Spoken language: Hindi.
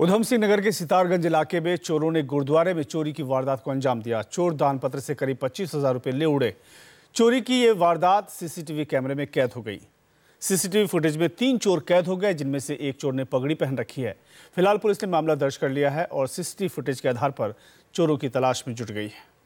उधम सिंह नगर के सितारगंज इलाके में चोरों ने गुरुद्वारे में चोरी की वारदात को अंजाम दिया चोर दान पत्र से करीब पच्चीस हजार रुपये ले उड़े चोरी की ये वारदात सीसीटीवी कैमरे में कैद हो गई सीसीटीवी फुटेज में तीन चोर कैद हो गए जिनमें से एक चोर ने पगड़ी पहन रखी है फिलहाल पुलिस ने मामला दर्ज कर लिया है और सीसीटीवी फुटेज के आधार पर चोरों की तलाश में जुट गई है